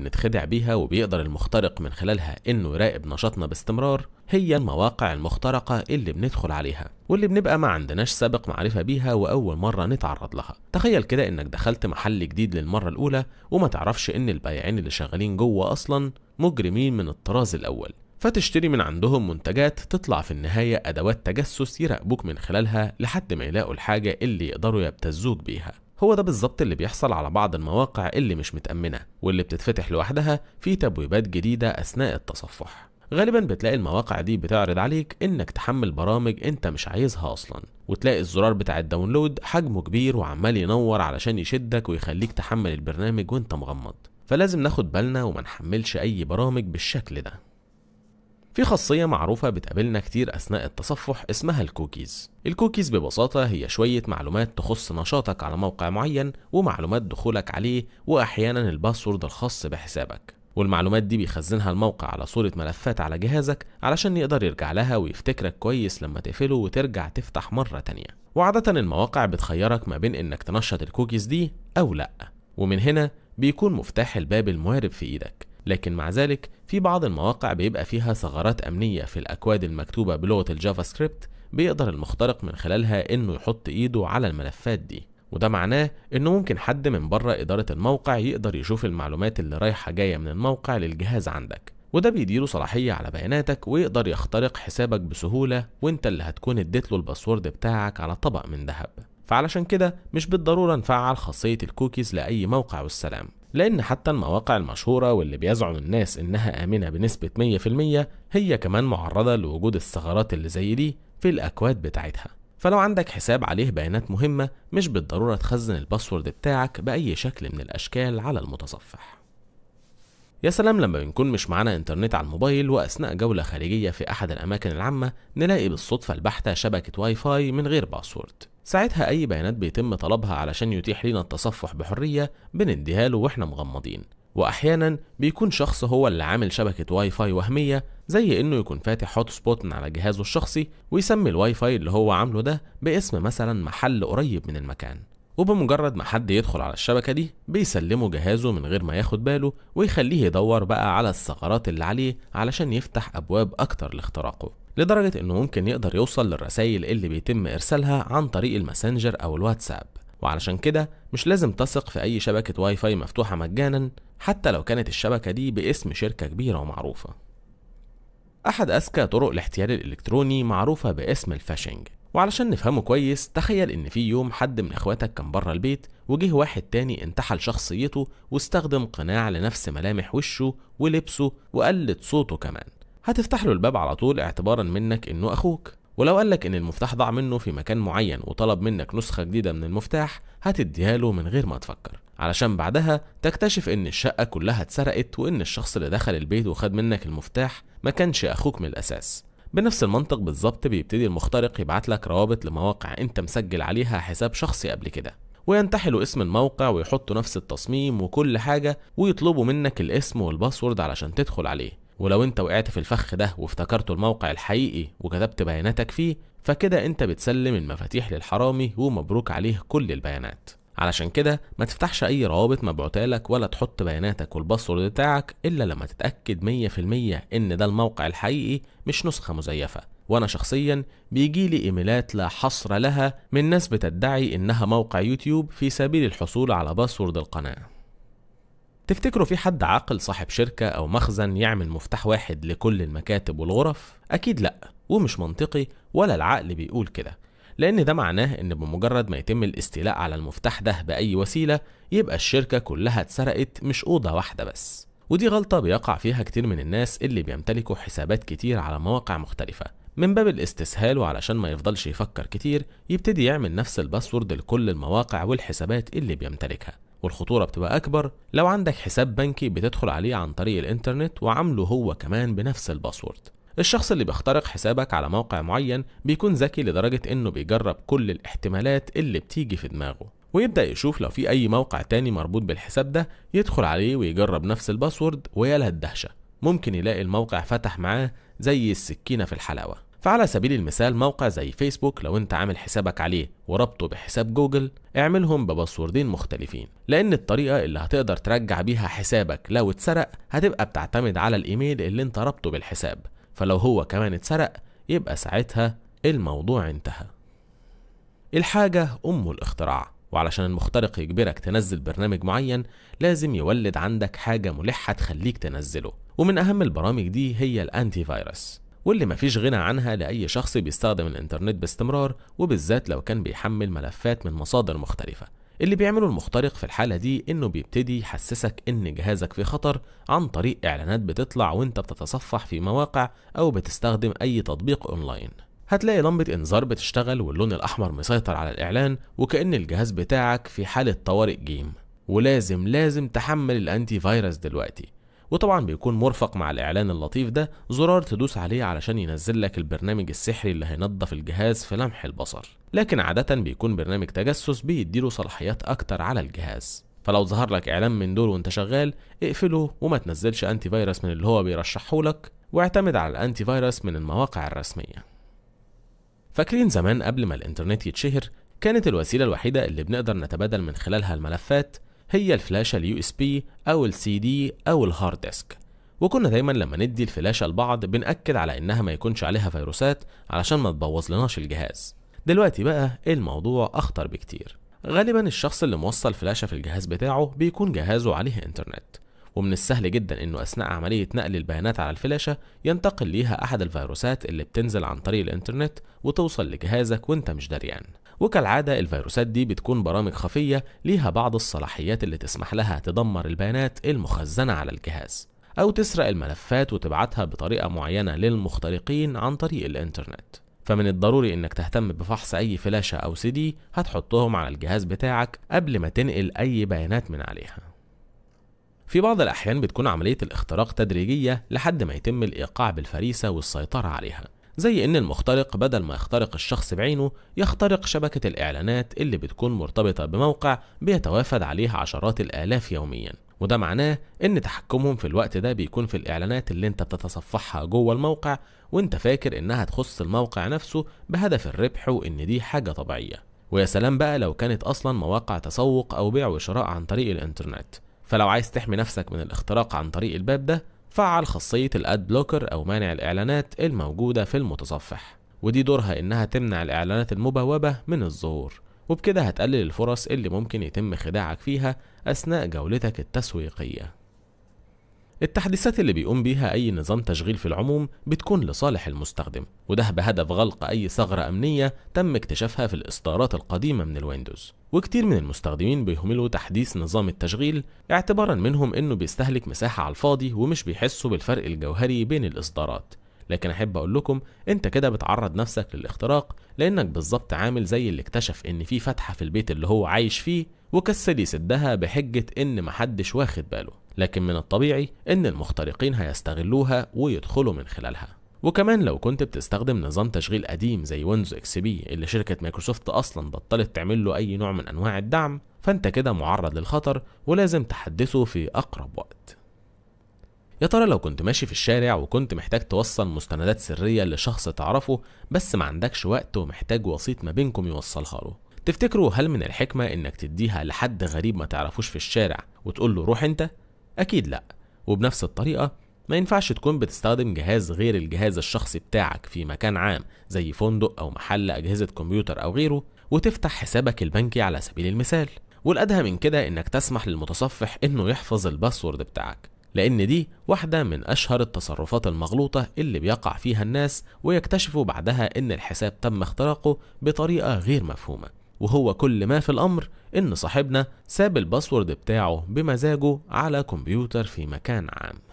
بنتخدع بيها وبيقدر المخترق من خلالها انه يراقب نشاطنا باستمرار هي المواقع المخترقة اللي بندخل عليها واللي بنبقى ما عندناش سابق معرفة بيها وأول مرة نتعرض لها تخيل كده إنك دخلت محل جديد للمرة الأولى وما تعرفش إن البايعين اللي شغالين جوه أصلا مجرمين من الطراز الأول فتشتري من عندهم منتجات تطلع في النهاية أدوات تجسس يراقبوك من خلالها لحد ما يلاقوا الحاجة اللي يقدروا يبتزوك بيها هو ده بالظبط اللي بيحصل على بعض المواقع اللي مش متأمنة واللي بتتفتح لوحدها في تبويبات جديدة أثناء التصفح غالبا بتلاقي المواقع دي بتعرض عليك انك تحمل برامج انت مش عايزها اصلا وتلاقي الزرار بتاع الداونلود حجمه كبير وعمال ينور علشان يشدك ويخليك تحمل البرنامج وانت مغمض فلازم ناخد بالنا وما نحملش اي برامج بالشكل ده في خاصية معروفة بتقابلنا كتير أثناء التصفح اسمها الكوكيز الكوكيز ببساطة هي شوية معلومات تخص نشاطك على موقع معين ومعلومات دخولك عليه وأحيانا الباسورد الخاص بحسابك والمعلومات دي بيخزنها الموقع على صورة ملفات على جهازك علشان يقدر يرجع لها ويفتكرك كويس لما تقفله وترجع تفتح مرة تانية وعادة المواقع بتخيرك ما بين انك تنشط الكوكيز دي أو لأ ومن هنا بيكون مفتاح الباب الموارب في ايدك لكن مع ذلك في بعض المواقع بيبقى فيها ثغرات أمنية في الأكواد المكتوبة بلغة الجافا سكريبت بيقدر المخترق من خلالها إنه يحط إيده على الملفات دي وده معناه إنه ممكن حد من بره إدارة الموقع يقدر يشوف المعلومات اللي رايحة جاية من الموقع للجهاز عندك وده بيديله صلاحية على بياناتك ويقدر يخترق حسابك بسهولة وانت اللي هتكون اديت له الباسورد بتاعك على طبق من ذهب فعلشان كده مش بالضرورة نفعل خاصية الكوكيز لأي موقع والسلام لأن حتى المواقع المشهورة واللي بيزعم الناس إنها آمنة بنسبة 100% هي كمان معرضة لوجود الثغرات اللي زي دي في الأكواد بتاعتها فلو عندك حساب عليه بيانات مهمة مش بالضرورة تخزن الباسورد بتاعك بأي شكل من الأشكال على المتصفح يا سلام لما بنكون مش معانا انترنت على الموبايل واثناء جوله خارجيه في احد الاماكن العامه نلاقي بالصدفه البحته شبكه واي فاي من غير باسورد ساعتها اي بيانات بيتم طلبها علشان يتيح لنا التصفح بحريه بنديها له واحنا مغمضين واحيانا بيكون شخص هو اللي عامل شبكه واي فاي وهميه زي انه يكون فاتح هوت سبوت من على جهازه الشخصي ويسمي الواي فاي اللي هو عامله ده باسم مثلا محل قريب من المكان وبمجرد ما حد يدخل على الشبكة دي بيسلمه جهازه من غير ما ياخد باله ويخليه يدور بقى على الثغرات اللي عليه علشان يفتح أبواب أكتر لاختراقه لدرجة إنه ممكن يقدر يوصل للرسايل اللي بيتم إرسالها عن طريق الماسنجر أو الواتساب وعلشان كده مش لازم تثق في أي شبكة واي فاي مفتوحة مجانا حتى لو كانت الشبكة دي باسم شركة كبيرة ومعروفة أحد أذكى طرق الاحتيال الإلكتروني معروفة باسم الفاشنج وعلشان نفهمه كويس تخيل ان في يوم حد من اخواتك كان بره البيت وجه واحد تاني انتحل شخصيته واستخدم قناع لنفس ملامح وشه ولبسه وقلد صوته كمان هتفتح له الباب على طول اعتبارا منك انه اخوك ولو قالك ان المفتاح ضاع منه في مكان معين وطلب منك نسخة جديدة من المفتاح هتديها له من غير ما تفكر علشان بعدها تكتشف ان الشقة كلها اتسرقت وان الشخص اللي دخل البيت وخد منك المفتاح ما كانش اخوك من الاساس بنفس المنطق بالظبط بيبتدي المخترق يبعت لك روابط لمواقع انت مسجل عليها حساب شخصي قبل كده وينتحلوا اسم الموقع ويحطوا نفس التصميم وكل حاجة ويطلبوا منك الاسم والباسورد علشان تدخل عليه ولو انت وقعت في الفخ ده وافتكرته الموقع الحقيقي وكتبت بياناتك فيه فكده انت بتسلم المفاتيح للحرامي ومبروك عليه كل البيانات علشان كده ما تفتحش اي روابط مبعوثه لك ولا تحط بياناتك والباسورد بتاعك الا لما تتاكد 100% ان ده الموقع الحقيقي مش نسخه مزيفه وانا شخصيا بيجيلي ايميلات لا حصر لها من ناس بتدعي انها موقع يوتيوب في سبيل الحصول على باسورد القناه تفتكروا في حد عاقل صاحب شركة أو مخزن يعمل مفتاح واحد لكل المكاتب والغرف؟ أكيد لأ ومش منطقي ولا العقل بيقول كده لأن ده معناه إن بمجرد ما يتم الاستيلاء على المفتاح ده بأي وسيلة يبقى الشركة كلها اتسرقت مش أوضة واحدة بس ودي غلطة بيقع فيها كتير من الناس اللي بيمتلكوا حسابات كتير على مواقع مختلفة من باب الاستسهال وعلشان ما يفضلش يفكر كتير يبتدي يعمل نفس الباسورد لكل المواقع والحسابات اللي بيمتلكها والخطورة بتبقى أكبر لو عندك حساب بنكي بتدخل عليه عن طريق الإنترنت وعامله هو كمان بنفس الباسورد الشخص اللي بيخترق حسابك على موقع معين بيكون ذكي لدرجة إنه بيجرب كل الاحتمالات اللي بتيجي في دماغه ويبدأ يشوف لو في أي موقع تاني مربوط بالحساب ده يدخل عليه ويجرب نفس الباسورد ويا له الدهشة ممكن يلاقي الموقع فتح معاه زي السكينة في الحلاوة فعلى سبيل المثال موقع زي فيسبوك لو انت عامل حسابك عليه وربطه بحساب جوجل اعملهم بباسوردين مختلفين لان الطريقة اللي هتقدر ترجع بيها حسابك لو اتسرق هتبقى بتعتمد على الايميل اللي انت ربطه بالحساب فلو هو كمان اتسرق يبقى ساعتها الموضوع انتهى الحاجة أم الاختراع وعلشان المخترق يجبرك تنزل برنامج معين لازم يولد عندك حاجة ملحة تخليك تنزله ومن أهم البرامج دي هي الأنتي فيروس واللي مفيش غنى عنها لأي شخص بيستخدم الإنترنت باستمرار وبالذات لو كان بيحمل ملفات من مصادر مختلفة اللي بيعمله المخترق في الحالة دي إنه بيبتدي يحسسك إن جهازك في خطر عن طريق إعلانات بتطلع وإنت بتتصفح في مواقع أو بتستخدم أي تطبيق أونلاين هتلاقي لمبة إنذار بتشتغل واللون الأحمر مسيطر على الإعلان وكأن الجهاز بتاعك في حالة طوارئ جيم ولازم لازم تحمل الأنتي فيروس دلوقتي وطبعا بيكون مرفق مع الاعلان اللطيف ده زرار تدوس عليه علشان ينزل لك البرنامج السحري اللي هينظف الجهاز في لمح البصر لكن عادة بيكون برنامج تجسس بيديله صلاحيات اكتر على الجهاز فلو ظهر لك اعلان من دول وانت شغال اقفله وما تنزلش انتي فيروس من اللي هو بيرشحه لك واعتمد على الانتي فيروس من المواقع الرسميه فاكرين زمان قبل ما الانترنت يتشهر كانت الوسيله الوحيده اللي بنقدر نتبادل من خلالها الملفات هي الفلاشة اليو اس بي أو السي دي أو الهارد ديسك وكنا دايما لما ندي الفلاشة لبعض بنأكد على إنها ما يكونش عليها فيروسات علشان ما تبوظ لناش الجهاز دلوقتي بقى الموضوع أخطر بكتير غالبا الشخص اللي موصل فلاشة في الجهاز بتاعه بيكون جهازه عليه انترنت ومن السهل جدا انه اثناء عمليه نقل البيانات على الفلاشه ينتقل ليها احد الفيروسات اللي بتنزل عن طريق الانترنت وتوصل لجهازك وانت مش دريان وكالعادة الفيروسات دي بتكون برامج خفية ليها بعض الصلاحيات اللي تسمح لها تدمر البيانات المخزنة على الجهاز أو تسرق الملفات وتبعتها بطريقة معينة للمخترقين عن طريق الإنترنت فمن الضروري انك تهتم بفحص اي فلاشة او سي دي هتحطهم على الجهاز بتاعك قبل ما تنقل اي بيانات من عليها في بعض الأحيان بتكون عملية الاختراق تدريجية لحد ما يتم الإيقاع بالفريسة والسيطرة عليها زي إن المخترق بدل ما يخترق الشخص بعينه يخترق شبكة الإعلانات اللي بتكون مرتبطة بموقع بيتوافد عليه عشرات الآلاف يوميا وده معناه إن تحكمهم في الوقت ده بيكون في الإعلانات اللي أنت بتتصفحها جوه الموقع وأنت فاكر إنها تخص الموقع نفسه بهدف الربح وإن دي حاجة طبيعية ويا سلام بقى لو كانت أصلا مواقع تسوق أو بيع وشراء عن طريق الإنترنت فلو عايز تحمي نفسك من الاختراق عن طريق الباب ده فعل خاصية الاد بلوكر أو مانع الإعلانات الموجودة في المتصفح ودي دورها إنها تمنع الإعلانات المبوبة من الظهور وبكده هتقلل الفرص اللي ممكن يتم خداعك فيها أثناء جولتك التسويقية التحديثات اللي بيقوم بيها أي نظام تشغيل في العموم بتكون لصالح المستخدم وده بهدف غلق أي ثغرة أمنية تم اكتشافها في الإصدارات القديمة من الويندوز وكتير من المستخدمين بيهملوا تحديث نظام التشغيل اعتبارا منهم إنه بيستهلك مساحة على الفاضي ومش بيحسوا بالفرق الجوهري بين الإصدارات لكن أحب أقول لكم أنت كده بتعرض نفسك للاختراق لأنك بالظبط عامل زي اللي اكتشف إن في فتحة في البيت اللي هو عايش فيه وكسل يسدها بحجة إن محدش واخد باله لكن من الطبيعي إن المخترقين هيستغلوها ويدخلوا من خلالها وكمان لو كنت بتستخدم نظام تشغيل قديم زي ويندوز اكس بي اللي شركة مايكروسوفت أصلا بطلت تعمل له أي نوع من أنواع الدعم فأنت كده معرض للخطر ولازم تحدثه في أقرب وقت يا ترى لو كنت ماشي في الشارع وكنت محتاج توصل مستندات سرية لشخص تعرفه بس ما عندكش وقت ومحتاج وسيط ما بينكم يوصلها له تفتكروا هل من الحكمة انك تديها لحد غريب ما تعرفوش في الشارع وتقول له روح انت أكيد لأ وبنفس الطريقة ما ينفعش تكون بتستخدم جهاز غير الجهاز الشخصي بتاعك في مكان عام زي فندق أو محل أجهزة كمبيوتر أو غيره وتفتح حسابك البنكي على سبيل المثال والأدهى من كده إنك تسمح للمتصفح إنه يحفظ الباسورد بتاعك لأن دي واحدة من أشهر التصرفات المغلوطة اللي بيقع فيها الناس ويكتشفوا بعدها إن الحساب تم اختراقه بطريقة غير مفهومة وهو كل ما في الأمر إن صاحبنا ساب الباسورد بتاعه بمزاجه على كمبيوتر في مكان عام